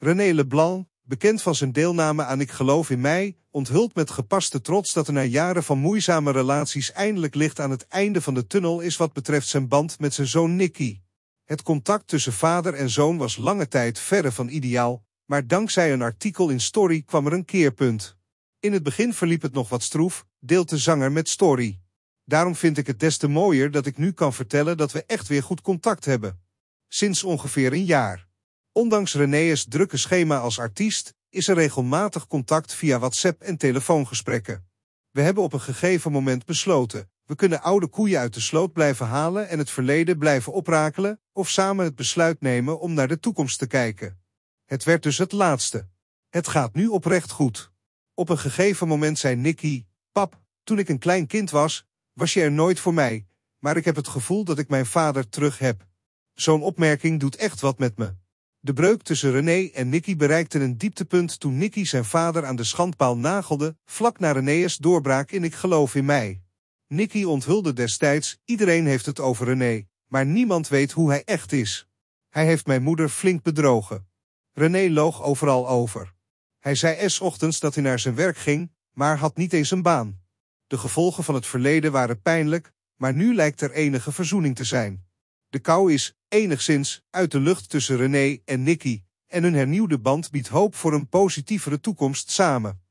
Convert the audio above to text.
René Leblanc, bekend van zijn deelname aan Ik geloof in mij, onthult met gepaste trots dat er na jaren van moeizame relaties eindelijk licht aan het einde van de tunnel is wat betreft zijn band met zijn zoon Nicky. Het contact tussen vader en zoon was lange tijd verre van ideaal, maar dankzij een artikel in Story kwam er een keerpunt. In het begin verliep het nog wat stroef, deelt de zanger met Story. Daarom vind ik het des te mooier dat ik nu kan vertellen dat we echt weer goed contact hebben. Sinds ongeveer een jaar. Ondanks René's drukke schema als artiest is er regelmatig contact via WhatsApp en telefoongesprekken. We hebben op een gegeven moment besloten, we kunnen oude koeien uit de sloot blijven halen en het verleden blijven oprakelen, of samen het besluit nemen om naar de toekomst te kijken. Het werd dus het laatste. Het gaat nu oprecht goed. Op een gegeven moment zei Nicky, pap, toen ik een klein kind was, was je er nooit voor mij, maar ik heb het gevoel dat ik mijn vader terug heb. Zo'n opmerking doet echt wat met me. De breuk tussen René en Nicky bereikte een dieptepunt toen Nicky zijn vader aan de schandpaal nagelde, vlak na René's doorbraak in Ik geloof in mij. Nicky onthulde destijds, iedereen heeft het over René, maar niemand weet hoe hij echt is. Hij heeft mijn moeder flink bedrogen. René loog overal over. Hij zei s ochtends dat hij naar zijn werk ging, maar had niet eens een baan. De gevolgen van het verleden waren pijnlijk, maar nu lijkt er enige verzoening te zijn. De kou is, enigszins, uit de lucht tussen René en Nicky en hun hernieuwde band biedt hoop voor een positievere toekomst samen.